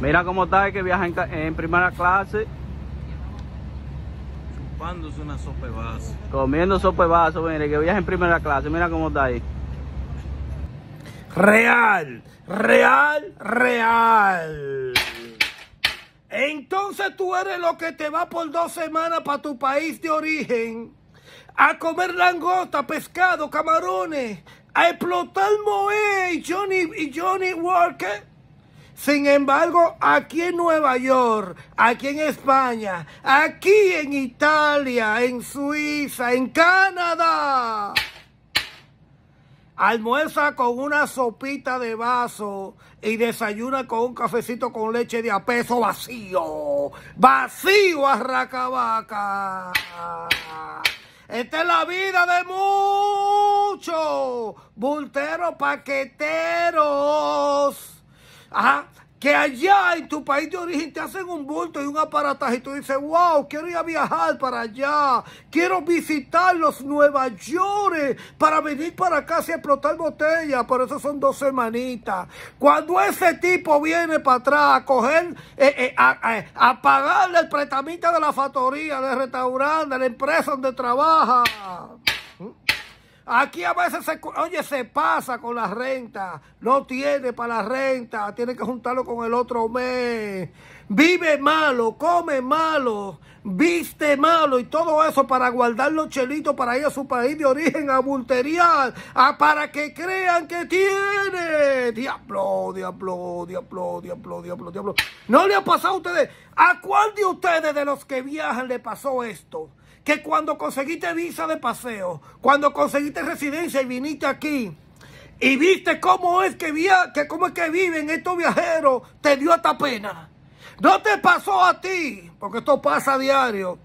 Mira cómo está el que viaja en, primera clase. Chupándose una sopa de vaso. Comiendo sopa de vaso, mire, que viaja en primera clase. Mira cómo está ahí. Real, real, real. Entonces tú eres lo que te va por dos semanas para tu país de origen a comer langosta, pescado, camarones, a explotar Moe Johnny, y Johnny Walker. Sin embargo, aquí en Nueva York, aquí en España, aquí en Italia, en Suiza, en Canadá, almuerza con una sopita de vaso y desayuna con un cafecito con leche de apeso vacío. Vacío, arracabaca. Esta es la vida de muchos bultero paquetero allá en tu país de origen te hacen un bulto y un aparataje y tú dices, wow, quiero ir a viajar para allá, quiero visitar los Nueva York para venir para acá y explotar botellas, por eso son dos semanitas. Cuando ese tipo viene para atrás a coger, eh, eh, a, pagarle el prestamita de la factoría, del restaurante, de la empresa donde trabaja. Aquí a veces se, oye, se pasa con la renta, no tiene para la renta, tiene que juntarlo con el otro mes. Vive malo, come malo, viste malo y todo eso para guardar los chelitos para ir a su país de origen a bulteriar, a para que crean que tiene. Diablo, diablo, diablo, diablo, diablo, diablo. ¿No le ha pasado a ustedes? ¿A cuál de ustedes de los que viajan le pasó esto? Que cuando conseguiste visa de paseo, cuando conseguiste residencia y viniste aquí, y viste cómo es que, via que, cómo es que viven estos viajeros, te dio hasta pena. ¿No te pasó a ti? Porque esto pasa a diario.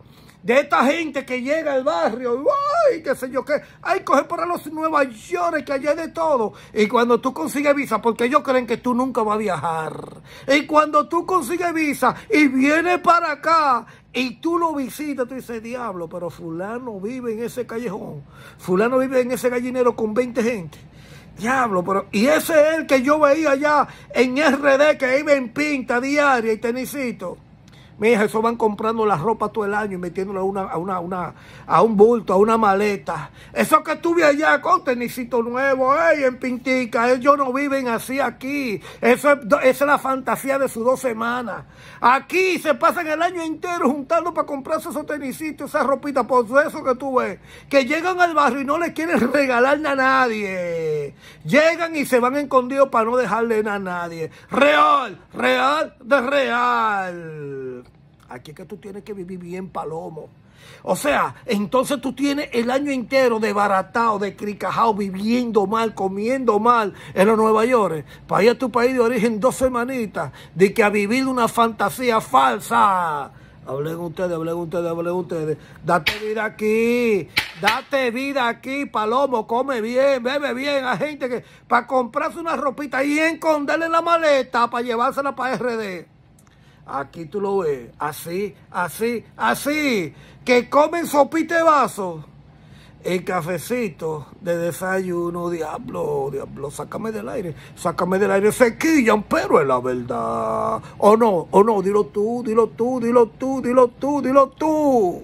De esta gente que llega al barrio, ¡ay! qué sé yo qué. Ay, coge para los Nueva York, que allá de todo. Y cuando tú consigues visa, porque ellos creen que tú nunca vas a viajar. Y cuando tú consigues visa y vienes para acá y tú lo visitas, tú dices, diablo, pero fulano vive en ese callejón. Fulano vive en ese gallinero con 20 gente. Diablo, pero. Y ese es el que yo veía allá en RD que iba en pinta diaria y tenisito. Mija, eso van comprando la ropa todo el año y metiéndola a, una, a, una, a un bulto, a una maleta. Eso que tuve allá con tenisito nuevo, en Pintica, ellos no viven así aquí. Eso es, esa es la fantasía de sus dos semanas. Aquí se pasan el año entero juntando para comprarse esos tenisitos, esas ropitas, por eso que tú ves. Que llegan al barrio y no le quieren regalar a nadie. Llegan y se van escondidos para no dejarle nada a nadie. Real, real de real. Aquí es que tú tienes que vivir bien, Palomo. O sea, entonces tú tienes el año entero de baratado, de cricajado, viviendo mal, comiendo mal en los Nueva York. Para ir a tu país de origen dos semanitas, de que ha vivido una fantasía falsa. Hablen ustedes, hablen ustedes, hablen ustedes. Date vida aquí, date vida aquí, palomo, come bien, bebe bien. Hay gente que para comprarse una ropita y esconderle la maleta para llevársela para RD. Aquí tú lo ves, así, así, así, que comen sopita de vaso. El cafecito de desayuno, diablo, diablo, sácame del aire, sácame del aire, se quillan, pero es la verdad. O no, o no, dilo tú, dilo tú, dilo tú, dilo tú, dilo tú.